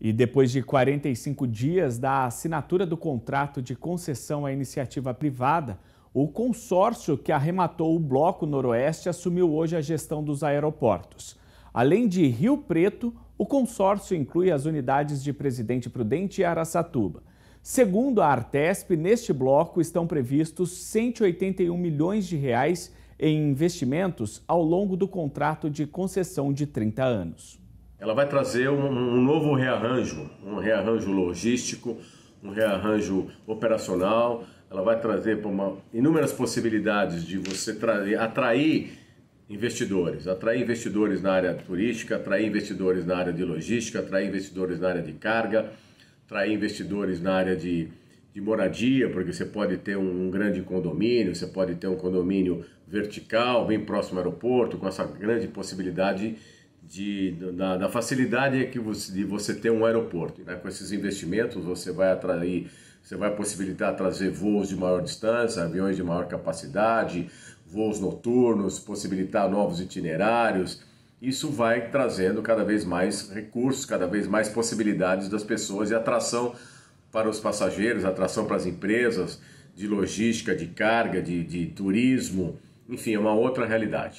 E depois de 45 dias da assinatura do contrato de concessão à iniciativa privada, o consórcio que arrematou o Bloco Noroeste assumiu hoje a gestão dos aeroportos. Além de Rio Preto, o consórcio inclui as unidades de Presidente Prudente e Araçatuba. Segundo a Artesp, neste bloco estão previstos 181 milhões de reais em investimentos ao longo do contrato de concessão de 30 anos. Ela vai trazer um, um novo rearranjo, um rearranjo logístico, um rearranjo operacional. Ela vai trazer uma, inúmeras possibilidades de você atrair investidores, atrair investidores na área turística, atrair investidores na área de logística, atrair investidores na área de carga, atrair investidores na área de, de moradia, porque você pode ter um, um, grande condomínio, você pode ter um condomínio vertical, bem próximo ao aeroporto, com essa grande possibilidade de de, da, da, facilidade que você, de você ter um aeroporto. Né? Com esses investimentos, você vai atrair, você vai possibilitar trazer voos de maior distância, aviões de maior capacidade, voos noturnos, possibilitar novos itinerários. Isso vai trazendo cada vez mais recursos, cada vez mais possibilidades das pessoas e atração para os passageiros, atração para as empresas de logística, de carga, de, de turismo. Enfim, é uma outra realidade.